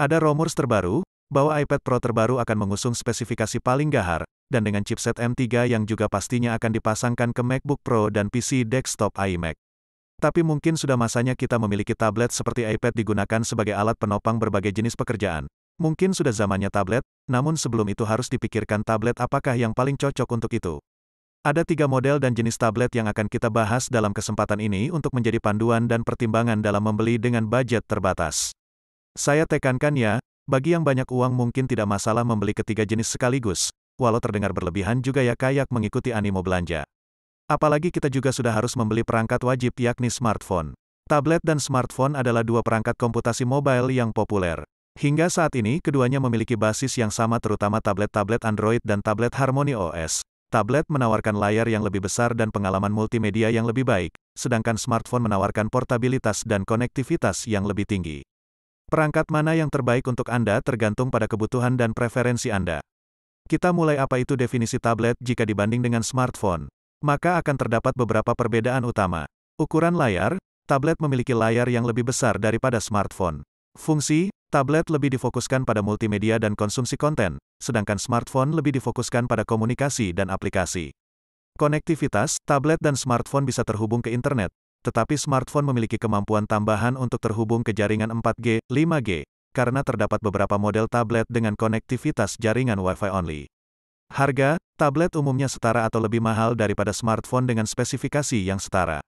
Ada rumors terbaru, bahwa iPad Pro terbaru akan mengusung spesifikasi paling gahar, dan dengan chipset M3 yang juga pastinya akan dipasangkan ke MacBook Pro dan PC desktop iMac. Tapi mungkin sudah masanya kita memiliki tablet seperti iPad digunakan sebagai alat penopang berbagai jenis pekerjaan. Mungkin sudah zamannya tablet, namun sebelum itu harus dipikirkan tablet apakah yang paling cocok untuk itu. Ada tiga model dan jenis tablet yang akan kita bahas dalam kesempatan ini untuk menjadi panduan dan pertimbangan dalam membeli dengan budget terbatas. Saya tekankan ya, bagi yang banyak uang mungkin tidak masalah membeli ketiga jenis sekaligus, walau terdengar berlebihan juga ya kayak mengikuti animo belanja. Apalagi kita juga sudah harus membeli perangkat wajib yakni smartphone. Tablet dan smartphone adalah dua perangkat komputasi mobile yang populer. Hingga saat ini keduanya memiliki basis yang sama terutama tablet-tablet Android dan tablet Harmony OS. Tablet menawarkan layar yang lebih besar dan pengalaman multimedia yang lebih baik, sedangkan smartphone menawarkan portabilitas dan konektivitas yang lebih tinggi. Perangkat mana yang terbaik untuk Anda tergantung pada kebutuhan dan preferensi Anda. Kita mulai apa itu definisi tablet jika dibanding dengan smartphone. Maka akan terdapat beberapa perbedaan utama. Ukuran layar, tablet memiliki layar yang lebih besar daripada smartphone. Fungsi, tablet lebih difokuskan pada multimedia dan konsumsi konten, sedangkan smartphone lebih difokuskan pada komunikasi dan aplikasi. Konektivitas, tablet dan smartphone bisa terhubung ke internet, tetapi smartphone memiliki kemampuan tambahan untuk terhubung ke jaringan 4G, 5G, karena terdapat beberapa model tablet dengan konektivitas jaringan Wi-Fi only. Harga, tablet umumnya setara atau lebih mahal daripada smartphone dengan spesifikasi yang setara.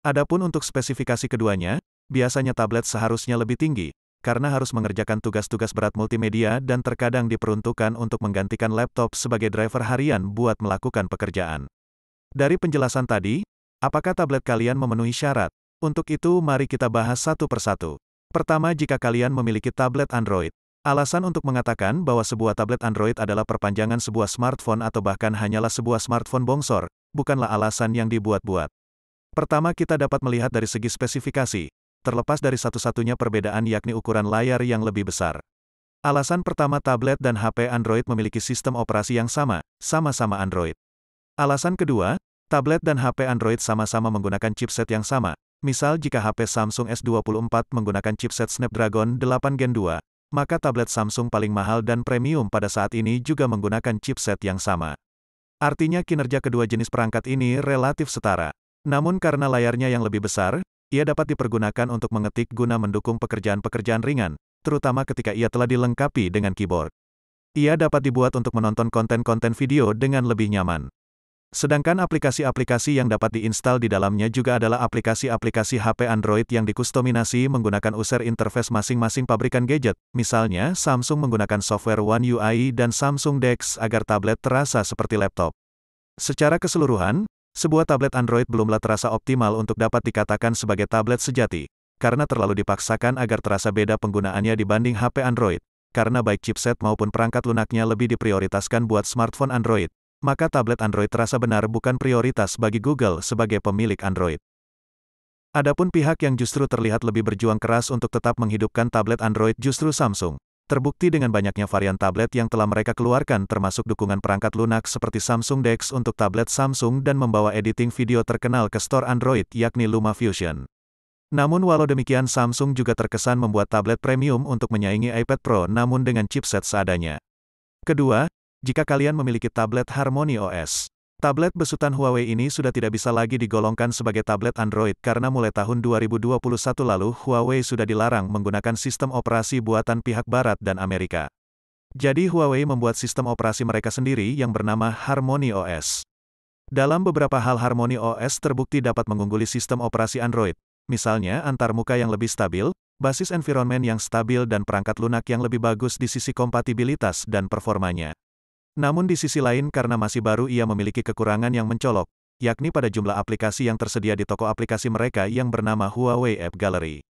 Adapun untuk spesifikasi keduanya, biasanya tablet seharusnya lebih tinggi, karena harus mengerjakan tugas-tugas berat multimedia dan terkadang diperuntukkan untuk menggantikan laptop sebagai driver harian buat melakukan pekerjaan. Dari penjelasan tadi, Apakah tablet kalian memenuhi syarat? Untuk itu mari kita bahas satu persatu. Pertama jika kalian memiliki tablet Android. Alasan untuk mengatakan bahwa sebuah tablet Android adalah perpanjangan sebuah smartphone atau bahkan hanyalah sebuah smartphone bongsor, bukanlah alasan yang dibuat-buat. Pertama kita dapat melihat dari segi spesifikasi, terlepas dari satu-satunya perbedaan yakni ukuran layar yang lebih besar. Alasan pertama tablet dan HP Android memiliki sistem operasi yang sama, sama-sama Android. Alasan kedua, Tablet dan HP Android sama-sama menggunakan chipset yang sama. Misal jika HP Samsung S24 menggunakan chipset Snapdragon 8 Gen 2, maka tablet Samsung paling mahal dan premium pada saat ini juga menggunakan chipset yang sama. Artinya kinerja kedua jenis perangkat ini relatif setara. Namun karena layarnya yang lebih besar, ia dapat dipergunakan untuk mengetik guna mendukung pekerjaan-pekerjaan ringan, terutama ketika ia telah dilengkapi dengan keyboard. Ia dapat dibuat untuk menonton konten-konten video dengan lebih nyaman. Sedangkan aplikasi-aplikasi yang dapat diinstal di dalamnya juga adalah aplikasi-aplikasi HP Android yang dikustominasi menggunakan user interface masing-masing pabrikan gadget. Misalnya, Samsung menggunakan software One UI dan Samsung DeX agar tablet terasa seperti laptop. Secara keseluruhan, sebuah tablet Android belumlah terasa optimal untuk dapat dikatakan sebagai tablet sejati, karena terlalu dipaksakan agar terasa beda penggunaannya dibanding HP Android, karena baik chipset maupun perangkat lunaknya lebih diprioritaskan buat smartphone Android maka tablet Android terasa benar bukan prioritas bagi Google sebagai pemilik Android. Adapun pihak yang justru terlihat lebih berjuang keras untuk tetap menghidupkan tablet Android justru Samsung. Terbukti dengan banyaknya varian tablet yang telah mereka keluarkan termasuk dukungan perangkat lunak seperti Samsung DeX untuk tablet Samsung dan membawa editing video terkenal ke store Android yakni LumaFusion. Namun walau demikian Samsung juga terkesan membuat tablet premium untuk menyaingi iPad Pro namun dengan chipset seadanya. Kedua, jika kalian memiliki tablet Harmony OS. Tablet besutan Huawei ini sudah tidak bisa lagi digolongkan sebagai tablet Android karena mulai tahun 2021 lalu Huawei sudah dilarang menggunakan sistem operasi buatan pihak Barat dan Amerika. Jadi Huawei membuat sistem operasi mereka sendiri yang bernama Harmony OS. Dalam beberapa hal Harmony OS terbukti dapat mengungguli sistem operasi Android, misalnya antarmuka yang lebih stabil, basis environment yang stabil dan perangkat lunak yang lebih bagus di sisi kompatibilitas dan performanya. Namun di sisi lain karena masih baru ia memiliki kekurangan yang mencolok, yakni pada jumlah aplikasi yang tersedia di toko aplikasi mereka yang bernama Huawei App Gallery.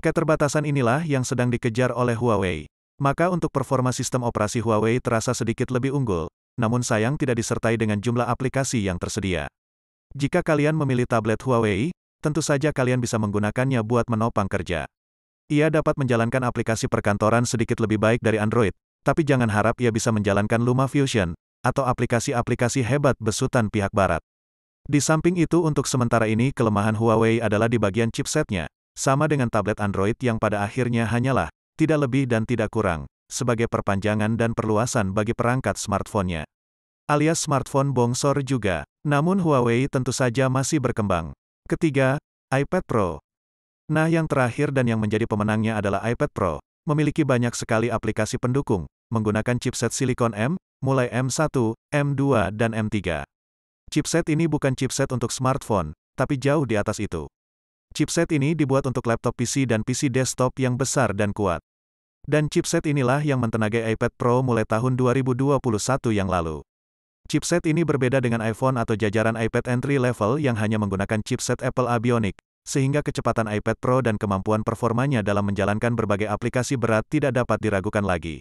Keterbatasan inilah yang sedang dikejar oleh Huawei. Maka untuk performa sistem operasi Huawei terasa sedikit lebih unggul, namun sayang tidak disertai dengan jumlah aplikasi yang tersedia. Jika kalian memilih tablet Huawei, tentu saja kalian bisa menggunakannya buat menopang kerja. Ia dapat menjalankan aplikasi perkantoran sedikit lebih baik dari Android, tapi jangan harap ia bisa menjalankan Lumafusion atau aplikasi-aplikasi hebat besutan pihak barat. Di samping itu untuk sementara ini kelemahan Huawei adalah di bagian chipsetnya, sama dengan tablet Android yang pada akhirnya hanyalah, tidak lebih dan tidak kurang, sebagai perpanjangan dan perluasan bagi perangkat smartphone-nya. Alias smartphone bongsor juga, namun Huawei tentu saja masih berkembang. Ketiga, iPad Pro. Nah yang terakhir dan yang menjadi pemenangnya adalah iPad Pro, memiliki banyak sekali aplikasi pendukung, menggunakan chipset silikon M, mulai M1, M2, dan M3. Chipset ini bukan chipset untuk smartphone, tapi jauh di atas itu. Chipset ini dibuat untuk laptop PC dan PC desktop yang besar dan kuat. Dan chipset inilah yang mentenagai iPad Pro mulai tahun 2021 yang lalu. Chipset ini berbeda dengan iPhone atau jajaran iPad entry level yang hanya menggunakan chipset Apple Abionic, sehingga kecepatan iPad Pro dan kemampuan performanya dalam menjalankan berbagai aplikasi berat tidak dapat diragukan lagi.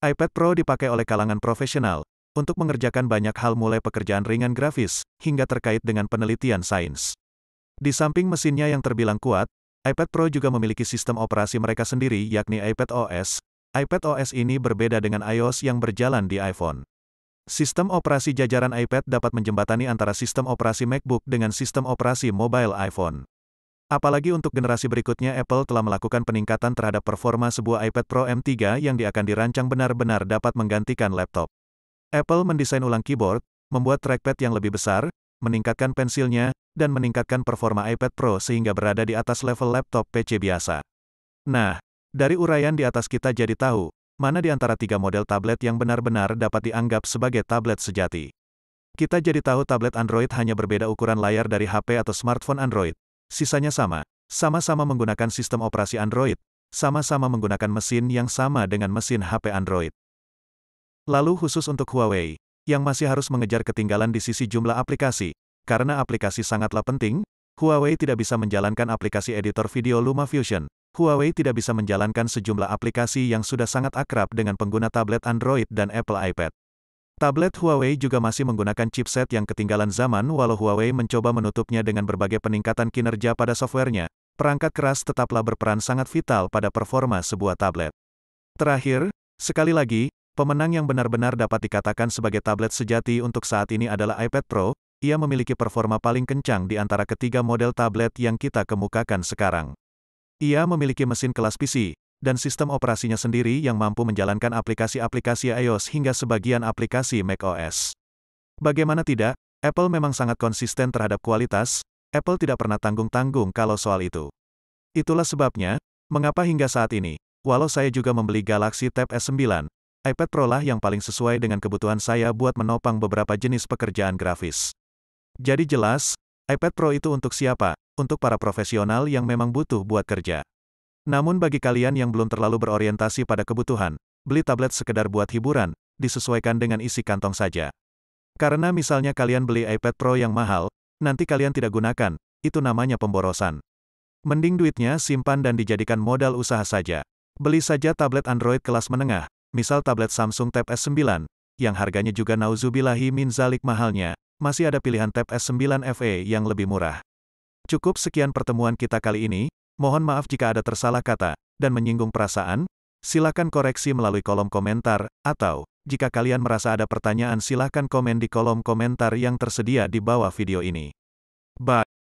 iPad Pro dipakai oleh kalangan profesional untuk mengerjakan banyak hal mulai pekerjaan ringan grafis hingga terkait dengan penelitian sains. Di samping mesinnya yang terbilang kuat, iPad Pro juga memiliki sistem operasi mereka sendiri yakni iPad OS. iPad OS ini berbeda dengan iOS yang berjalan di iPhone. Sistem operasi jajaran iPad dapat menjembatani antara sistem operasi MacBook dengan sistem operasi mobile iPhone. Apalagi untuk generasi berikutnya Apple telah melakukan peningkatan terhadap performa sebuah iPad Pro M3 yang akan dirancang benar-benar dapat menggantikan laptop. Apple mendesain ulang keyboard, membuat trackpad yang lebih besar, meningkatkan pensilnya, dan meningkatkan performa iPad Pro sehingga berada di atas level laptop PC biasa. Nah, dari uraian di atas kita jadi tahu, mana di antara tiga model tablet yang benar-benar dapat dianggap sebagai tablet sejati. Kita jadi tahu tablet Android hanya berbeda ukuran layar dari HP atau smartphone Android. Sisanya sama, sama-sama menggunakan sistem operasi Android, sama-sama menggunakan mesin yang sama dengan mesin HP Android. Lalu khusus untuk Huawei, yang masih harus mengejar ketinggalan di sisi jumlah aplikasi, karena aplikasi sangatlah penting, Huawei tidak bisa menjalankan aplikasi editor video LumaFusion. Huawei tidak bisa menjalankan sejumlah aplikasi yang sudah sangat akrab dengan pengguna tablet Android dan Apple iPad. Tablet Huawei juga masih menggunakan chipset yang ketinggalan zaman walau Huawei mencoba menutupnya dengan berbagai peningkatan kinerja pada softwarenya, perangkat keras tetaplah berperan sangat vital pada performa sebuah tablet. Terakhir, sekali lagi, pemenang yang benar-benar dapat dikatakan sebagai tablet sejati untuk saat ini adalah iPad Pro, ia memiliki performa paling kencang di antara ketiga model tablet yang kita kemukakan sekarang. Ia memiliki mesin kelas PC, dan sistem operasinya sendiri yang mampu menjalankan aplikasi-aplikasi iOS hingga sebagian aplikasi macOS. Bagaimana tidak, Apple memang sangat konsisten terhadap kualitas, Apple tidak pernah tanggung-tanggung kalau soal itu. Itulah sebabnya, mengapa hingga saat ini, walau saya juga membeli Galaxy Tab S9, iPad Pro lah yang paling sesuai dengan kebutuhan saya buat menopang beberapa jenis pekerjaan grafis. Jadi jelas, iPad Pro itu untuk siapa? Untuk para profesional yang memang butuh buat kerja. Namun bagi kalian yang belum terlalu berorientasi pada kebutuhan, beli tablet sekedar buat hiburan, disesuaikan dengan isi kantong saja. Karena misalnya kalian beli iPad Pro yang mahal, nanti kalian tidak gunakan, itu namanya pemborosan. Mending duitnya simpan dan dijadikan modal usaha saja. Beli saja tablet Android kelas menengah, misal tablet Samsung Tab S9, yang harganya juga nauzubillahi min zalik mahalnya, masih ada pilihan Tab S9 FE yang lebih murah. Cukup sekian pertemuan kita kali ini, Mohon maaf jika ada tersalah kata dan menyinggung perasaan, silakan koreksi melalui kolom komentar, atau jika kalian merasa ada pertanyaan silakan komen di kolom komentar yang tersedia di bawah video ini. Bye.